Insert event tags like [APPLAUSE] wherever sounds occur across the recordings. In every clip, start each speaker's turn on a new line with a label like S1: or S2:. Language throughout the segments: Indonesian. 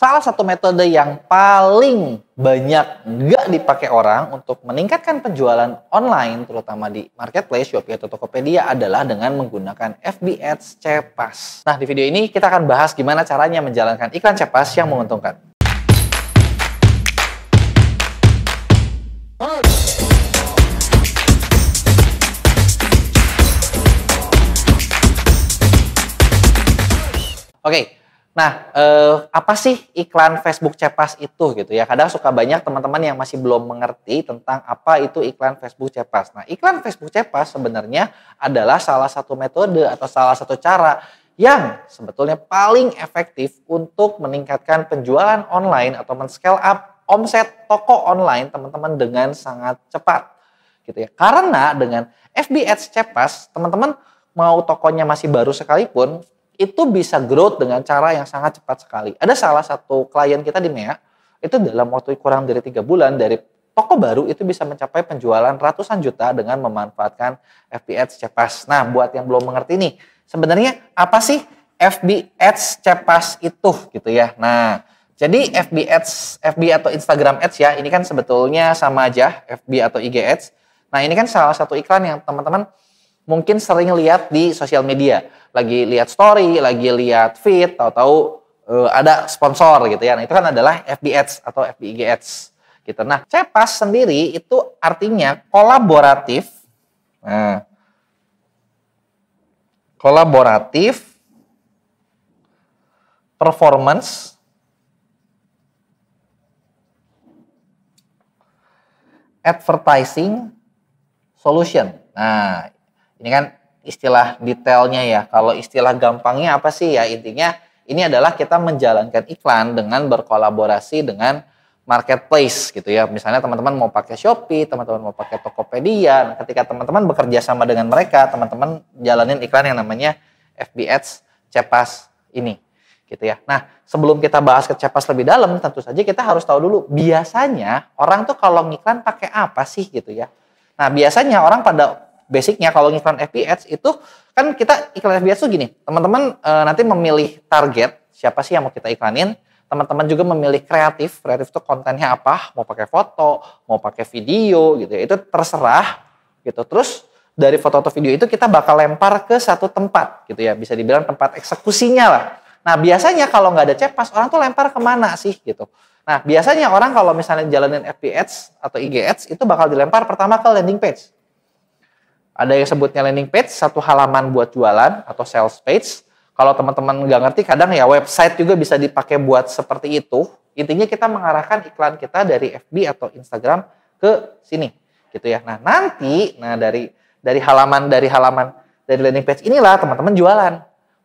S1: Salah satu metode yang paling banyak nggak dipakai orang untuk meningkatkan penjualan online, terutama di marketplace, Shopee atau Tokopedia adalah dengan menggunakan FB Ads Cepas. Nah, di video ini kita akan bahas gimana caranya menjalankan iklan Cepas yang menguntungkan. Oke, okay. Nah, eh, apa sih iklan Facebook Cepas itu gitu ya? Kadang suka banyak teman-teman yang masih belum mengerti tentang apa itu iklan Facebook Cepas. Nah, iklan Facebook Cepas sebenarnya adalah salah satu metode atau salah satu cara yang sebetulnya paling efektif untuk meningkatkan penjualan online atau men-scale up omset toko online teman-teman dengan sangat cepat gitu ya. Karena dengan FB Ads Cepas, teman-teman mau tokonya masih baru sekalipun, itu bisa growth dengan cara yang sangat cepat sekali. Ada salah satu klien kita di MEA, itu dalam waktu kurang dari tiga bulan dari toko baru itu bisa mencapai penjualan ratusan juta dengan memanfaatkan FB Ads Cepas. Nah, buat yang belum mengerti nih, sebenarnya apa sih FB Ads Cepas itu gitu ya. Nah, jadi FB Ads, FB atau Instagram Ads ya, ini kan sebetulnya sama aja FB atau IG Ads. Nah, ini kan salah satu iklan yang teman-teman mungkin sering lihat di sosial media. Lagi lihat story, lagi lihat feed, tahu-tahu uh, ada sponsor gitu ya. Nah, itu kan adalah FB Ads atau FBIG Ads gitu. Nah, CEPAS sendiri itu artinya kolaboratif. Nah, kolaboratif performance advertising solution. Nah, ini kan istilah detailnya ya. Kalau istilah gampangnya apa sih ya intinya ini adalah kita menjalankan iklan dengan berkolaborasi dengan marketplace gitu ya. Misalnya teman-teman mau pakai Shopee, teman-teman mau pakai Tokopedia. Nah, ketika teman-teman bekerja sama dengan mereka, teman-teman jalanin iklan yang namanya FB Ads Cepas ini gitu ya. Nah, sebelum kita bahas ke Cepas lebih dalam, tentu saja kita harus tahu dulu biasanya orang tuh kalau ngiklan pakai apa sih gitu ya. Nah, biasanya orang pada basicnya kalau iklan FB ads itu kan kita iklan FB ads tuh gini, teman-teman e, nanti memilih target siapa sih yang mau kita iklanin, teman-teman juga memilih kreatif, kreatif tuh kontennya apa, mau pakai foto, mau pakai video gitu ya, itu terserah gitu. Terus dari foto atau video itu kita bakal lempar ke satu tempat gitu ya, bisa dibilang tempat eksekusinya lah. Nah biasanya kalau nggak ada cepas orang tuh lempar kemana sih gitu. Nah biasanya orang kalau misalnya jalanin FB atau IG ads itu bakal dilempar pertama ke landing page ada yang sebutnya landing page, satu halaman buat jualan atau sales page. Kalau teman-teman nggak ngerti, kadang ya website juga bisa dipakai buat seperti itu. Intinya kita mengarahkan iklan kita dari FB atau Instagram ke sini, gitu ya. Nah nanti, nah dari dari halaman dari halaman dari landing page inilah teman-teman jualan.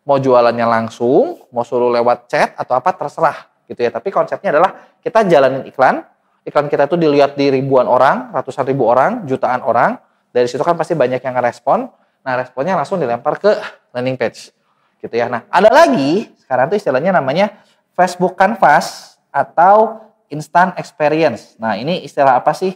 S1: Mau jualannya langsung, mau suruh lewat chat atau apa terserah, gitu ya. Tapi konsepnya adalah kita jalanin iklan, iklan kita itu dilihat di ribuan orang, ratusan ribu orang, jutaan orang. Dari situ kan pasti banyak yang ngerespon. Nah, responnya langsung dilempar ke landing page. Gitu ya. Nah, ada lagi sekarang tuh istilahnya namanya Facebook Canvas atau Instant Experience. Nah, ini istilah apa sih?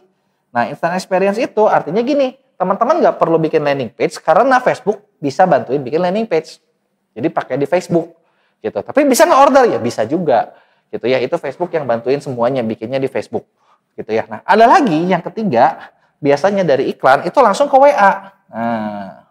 S1: Nah, Instant Experience itu artinya gini, teman-teman nggak perlu bikin landing page karena Facebook bisa bantuin bikin landing page. Jadi pakai di Facebook gitu. Tapi bisa nggak order ya? Bisa juga gitu ya. Itu Facebook yang bantuin semuanya bikinnya di Facebook gitu ya. Nah, ada lagi yang ketiga biasanya dari iklan itu langsung ke WA. Nah,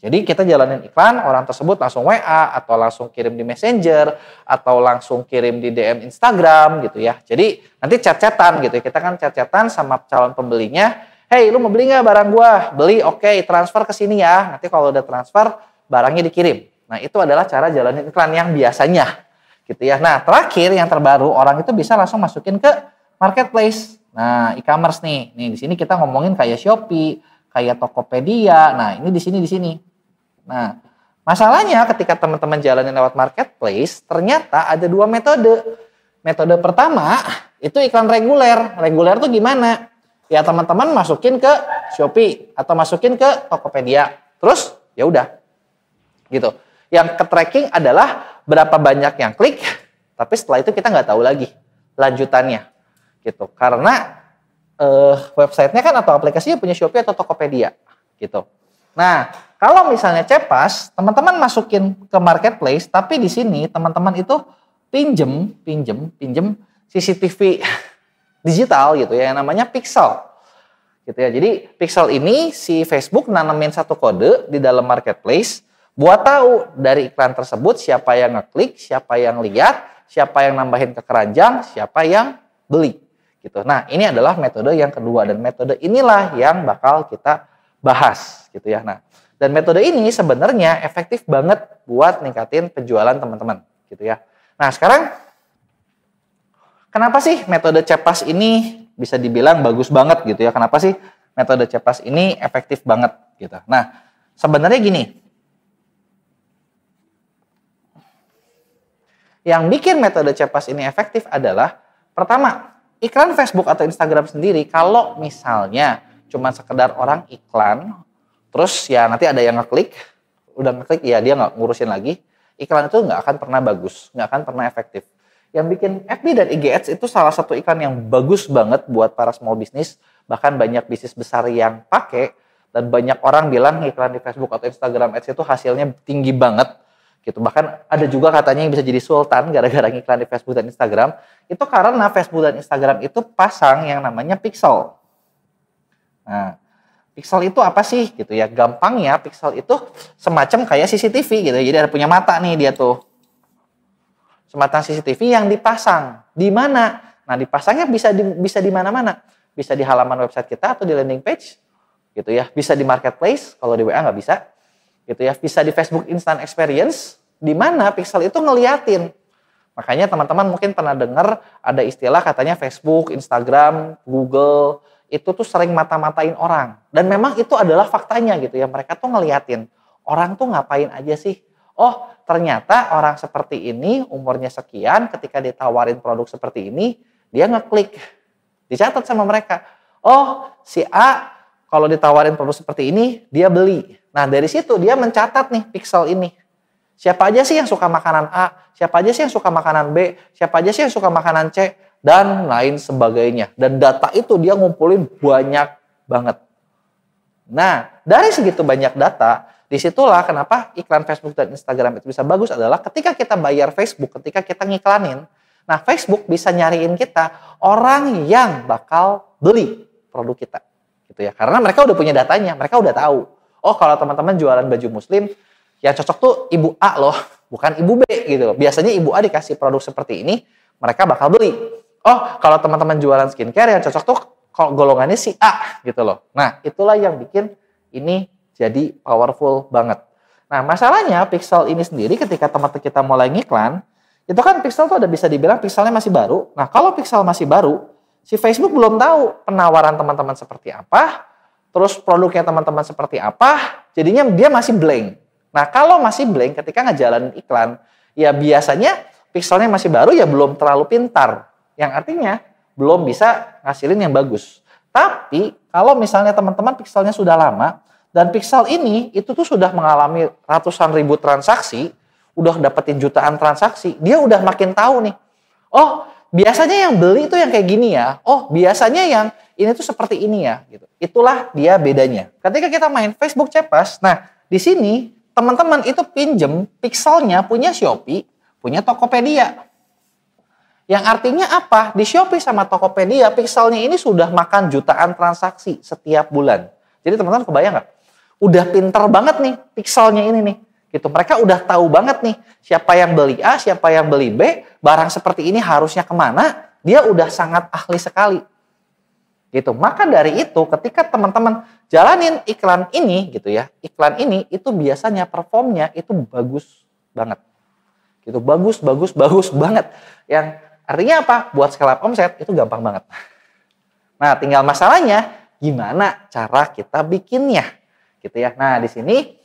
S1: jadi kita jalanin iklan, orang tersebut langsung WA atau langsung kirim di Messenger atau langsung kirim di DM Instagram gitu ya. Jadi nanti cat chatan gitu. Ya. Kita kan cat sama calon pembelinya. Hey, lu mau beli nggak barang gua? Beli, oke, okay, transfer ke sini ya. Nanti kalau udah transfer, barangnya dikirim. Nah, itu adalah cara jalanin iklan yang biasanya gitu ya. Nah, terakhir yang terbaru, orang itu bisa langsung masukin ke marketplace. Nah, e-commerce nih. Nih, di sini kita ngomongin kayak Shopee, kayak Tokopedia. Nah, ini di sini di sini. Nah, masalahnya ketika teman-teman jalanin lewat marketplace, ternyata ada dua metode. Metode pertama itu iklan reguler. Reguler tuh gimana? Ya teman-teman masukin ke Shopee atau masukin ke Tokopedia. Terus ya udah. Gitu. Yang ke tracking adalah berapa banyak yang klik, tapi setelah itu kita nggak tahu lagi lanjutannya gitu. Karena uh, websitenya kan atau aplikasinya punya Shopee atau Tokopedia gitu. Nah, kalau misalnya Cepas, teman-teman masukin ke marketplace, tapi di sini teman-teman itu pinjem, pinjem, pinjem CCTV [LAUGHS] digital gitu ya, yang namanya pixel. Gitu ya. Jadi pixel ini si Facebook nanamin satu kode di dalam marketplace buat tahu dari iklan tersebut siapa yang ngeklik, siapa yang lihat, siapa yang nambahin ke keranjang, siapa yang beli gitu. Nah, ini adalah metode yang kedua dan metode inilah yang bakal kita bahas gitu ya. Nah, dan metode ini sebenarnya efektif banget buat ningkatin penjualan teman-teman gitu ya. Nah, sekarang kenapa sih metode CEPAS ini bisa dibilang bagus banget gitu ya? Kenapa sih metode CEPAS ini efektif banget gitu? Nah, sebenarnya gini. Yang bikin metode CEPAS ini efektif adalah pertama iklan Facebook atau Instagram sendiri kalau misalnya cuma sekedar orang iklan terus ya nanti ada yang ngeklik udah ngeklik ya dia nggak ngurusin lagi iklan itu nggak akan pernah bagus nggak akan pernah efektif yang bikin FB dan IG Ads itu salah satu iklan yang bagus banget buat para small business bahkan banyak bisnis besar yang pakai dan banyak orang bilang iklan di Facebook atau Instagram Ads itu hasilnya tinggi banget gitu. Bahkan ada juga katanya yang bisa jadi sultan gara-gara iklan di Facebook dan Instagram. Itu karena Facebook dan Instagram itu pasang yang namanya pixel. Nah, pixel itu apa sih gitu ya? gampang ya pixel itu semacam kayak CCTV gitu. Ya. Jadi ada punya mata nih dia tuh. Semacam CCTV yang dipasang di mana? Nah, dipasangnya bisa di, bisa di mana-mana. Bisa di halaman website kita atau di landing page gitu ya. Bisa di marketplace kalau di WA nggak bisa gitu ya bisa di Facebook Instant Experience di mana pixel itu ngeliatin makanya teman-teman mungkin pernah dengar ada istilah katanya Facebook Instagram Google itu tuh sering mata-matain orang dan memang itu adalah faktanya gitu ya mereka tuh ngeliatin orang tuh ngapain aja sih oh ternyata orang seperti ini umurnya sekian ketika ditawarin produk seperti ini dia ngeklik dicatat sama mereka oh si A kalau ditawarin produk seperti ini, dia beli. Nah, dari situ dia mencatat nih pixel ini. Siapa aja sih yang suka makanan A, siapa aja sih yang suka makanan B, siapa aja sih yang suka makanan C, dan lain sebagainya. Dan data itu dia ngumpulin banyak banget. Nah, dari segitu banyak data, disitulah kenapa iklan Facebook dan Instagram itu bisa bagus adalah ketika kita bayar Facebook, ketika kita ngiklanin, nah Facebook bisa nyariin kita orang yang bakal beli produk kita gitu ya. Karena mereka udah punya datanya, mereka udah tahu. Oh kalau teman-teman jualan baju muslim, yang cocok tuh ibu A loh, bukan ibu B gitu. Biasanya ibu A dikasih produk seperti ini, mereka bakal beli. Oh kalau teman-teman jualan skincare yang cocok tuh kalau golongannya si A gitu loh. Nah itulah yang bikin ini jadi powerful banget. Nah masalahnya pixel ini sendiri ketika teman-teman kita mulai ngiklan, itu kan pixel tuh ada bisa dibilang pixelnya masih baru. Nah kalau pixel masih baru, si Facebook belum tahu penawaran teman-teman seperti apa, terus produknya teman-teman seperti apa, jadinya dia masih blank. Nah kalau masih blank ketika ngejalanin iklan, ya biasanya pixelnya masih baru ya belum terlalu pintar. Yang artinya belum bisa ngasilin yang bagus. Tapi kalau misalnya teman-teman pixelnya sudah lama, dan pixel ini itu tuh sudah mengalami ratusan ribu transaksi, udah dapetin jutaan transaksi, dia udah makin tahu nih, oh biasanya yang beli itu yang kayak gini ya. Oh, biasanya yang ini tuh seperti ini ya gitu. Itulah dia bedanya. Ketika kita main Facebook Cepas, nah di sini teman-teman itu pinjem pixelnya punya Shopee, punya Tokopedia. Yang artinya apa? Di Shopee sama Tokopedia, pixelnya ini sudah makan jutaan transaksi setiap bulan. Jadi teman-teman kebayang nggak? Udah pinter banget nih pixelnya ini nih gitu. Mereka udah tahu banget nih siapa yang beli A, siapa yang beli B, barang seperti ini harusnya kemana, dia udah sangat ahli sekali. Gitu. Maka dari itu ketika teman-teman jalanin iklan ini gitu ya, iklan ini itu biasanya performnya itu bagus banget. Gitu, bagus, bagus, bagus [LAUGHS] banget. Yang artinya apa? Buat skala omset itu gampang banget. Nah, tinggal masalahnya gimana cara kita bikinnya gitu ya. Nah, di sini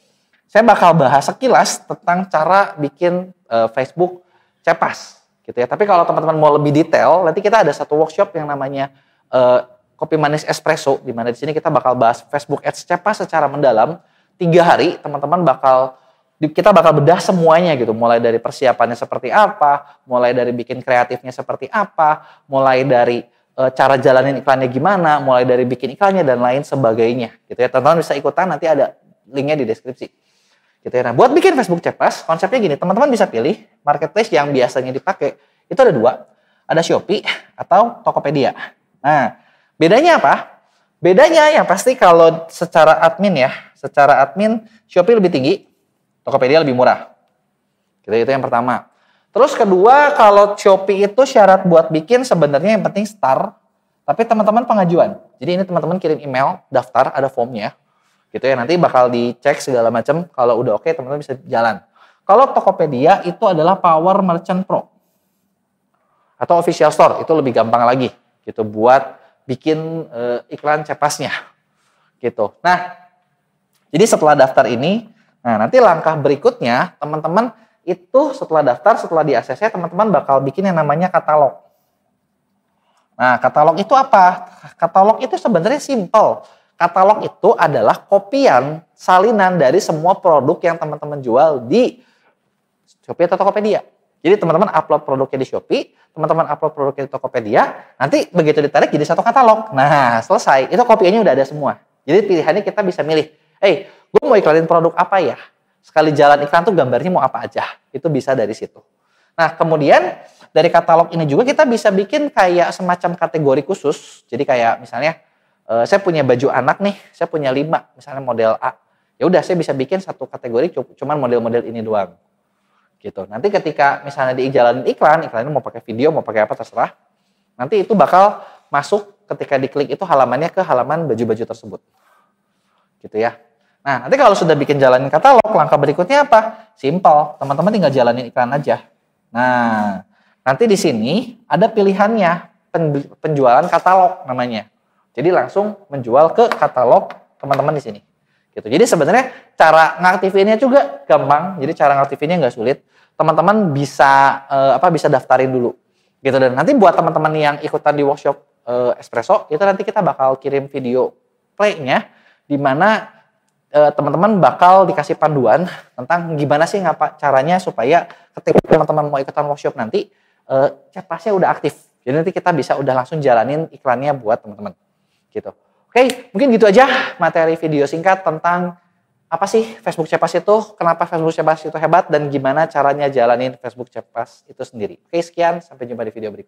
S1: saya bakal bahas sekilas tentang cara bikin uh, Facebook cepas gitu ya. Tapi kalau teman-teman mau lebih detail, nanti kita ada satu workshop yang namanya uh, kopi manis espresso di mana di sini kita bakal bahas Facebook Ads cepas secara mendalam. Tiga hari teman-teman bakal kita bakal bedah semuanya gitu, mulai dari persiapannya seperti apa, mulai dari bikin kreatifnya seperti apa, mulai dari e, cara jalanin iklannya gimana, mulai dari bikin iklannya dan lain sebagainya gitu ya. Teman-teman bisa ikutan nanti ada linknya di deskripsi. Gitu ya. Nah, buat bikin Facebook Cepas, konsepnya gini, teman-teman bisa pilih marketplace yang biasanya dipakai. Itu ada dua, ada Shopee atau Tokopedia. Nah, bedanya apa? Bedanya yang pasti kalau secara admin ya, secara admin Shopee lebih tinggi, Tokopedia lebih murah. Gitu, itu yang pertama. Terus kedua, kalau Shopee itu syarat buat bikin sebenarnya yang penting star, tapi teman-teman pengajuan. Jadi ini teman-teman kirim email, daftar, ada formnya gitu ya nanti bakal dicek segala macam kalau udah oke okay, teman-teman bisa jalan kalau Tokopedia itu adalah Power Merchant Pro atau official store itu lebih gampang lagi gitu buat bikin e, iklan cepasnya gitu nah jadi setelah daftar ini nah nanti langkah berikutnya teman-teman itu setelah daftar setelah di ACC teman-teman bakal bikin yang namanya katalog Nah, katalog itu apa? Katalog itu sebenarnya simple. Katalog itu adalah kopian salinan dari semua produk yang teman-teman jual di Shopee atau Tokopedia. Jadi teman-teman upload produknya di Shopee, teman-teman upload produknya di Tokopedia, nanti begitu ditarik jadi satu katalog. Nah, selesai. Itu kopiannya udah ada semua. Jadi pilihannya kita bisa milih, eh, hey, gue mau iklanin produk apa ya? Sekali jalan iklan tuh gambarnya mau apa aja. Itu bisa dari situ. Nah, kemudian dari katalog ini juga kita bisa bikin kayak semacam kategori khusus. Jadi kayak misalnya uh, saya punya baju anak nih, saya punya lima, misalnya model A. Ya udah saya bisa bikin satu kategori cuman model-model ini doang. Gitu. Nanti ketika misalnya di jalan iklan, iklannya mau pakai video, mau pakai apa terserah. Nanti itu bakal masuk ketika diklik itu halamannya ke halaman baju-baju tersebut. Gitu ya. Nah, nanti kalau sudah bikin jalanin katalog, langkah berikutnya apa? Simple, teman-teman tinggal jalanin iklan aja. Nah, nanti di sini ada pilihannya penjualan katalog namanya. Jadi langsung menjual ke katalog teman-teman di sini. Gitu. Jadi sebenarnya cara ngaktifinnya juga gampang. Jadi cara ngaktifinnya nggak sulit. Teman-teman bisa eh, apa bisa daftarin dulu. Gitu dan nanti buat teman-teman yang ikutan di workshop eh, espresso itu nanti kita bakal kirim video play-nya di mana eh, teman-teman bakal dikasih panduan tentang gimana sih ngapa caranya supaya ketika teman-teman mau ikutan workshop nanti chat pasnya udah aktif. Jadi nanti kita bisa udah langsung jalanin iklannya buat teman-teman gitu. Oke, mungkin gitu aja materi video singkat tentang apa sih Facebook Cepas itu, kenapa Facebook Cepas itu hebat, dan gimana caranya jalanin Facebook Cepas itu sendiri. Oke, sekian. Sampai jumpa di video berikutnya.